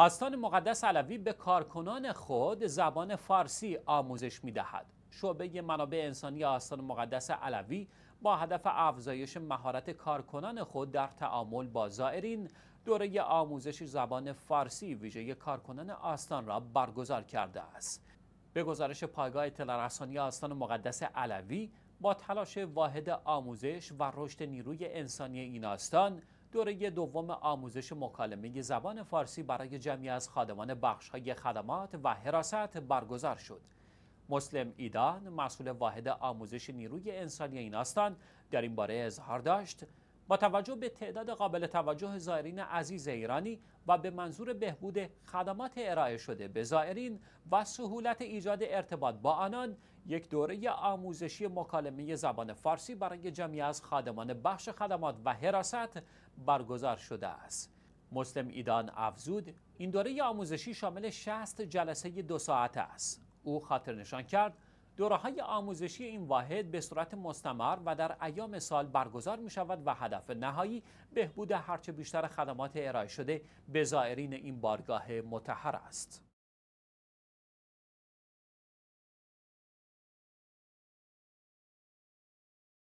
آستان مقدس علوی به کارکنان خود زبان فارسی آموزش می دهد. شعبه منابع انسانی آستان مقدس علوی با هدف افزایش مهارت کارکنان خود در تعامل با زائرین دوره آموزش زبان فارسی ویژه کارکنان آستان را برگزار کرده است. به گزارش پایگاه اطلاع رسانی آستان مقدس علوی با تلاش واحد آموزش و رشد نیروی انسانی این آستان دوره دوم آموزش مکالمه زبان فارسی برای جمعی از خادمان های خدمات و حراست برگزار شد. مسلم ایدان مسئول واحد آموزش نیروی انسانی این استان در این باره اظهار داشت با توجه به تعداد قابل توجه زائرین عزیز ایرانی و به منظور بهبود خدمات ارائه شده به زائرین و سهولت ایجاد ارتباط با آنان یک دوره آموزشی مکالمه زبان فارسی برای جمعی از خادمان بخش خدمات و حراست برگزار شده است. مسلم ایدان افزود این دوره آموزشی شامل 60 جلسه دو ساعته است. او خاطر نشان کرد دوره های آموزشی این واحد به صورت مستمر و در ایام سال برگزار می شود و هدف نهایی بهبود هرچه بیشتر خدمات ارائه شده به زائرین این بارگاه متحر است.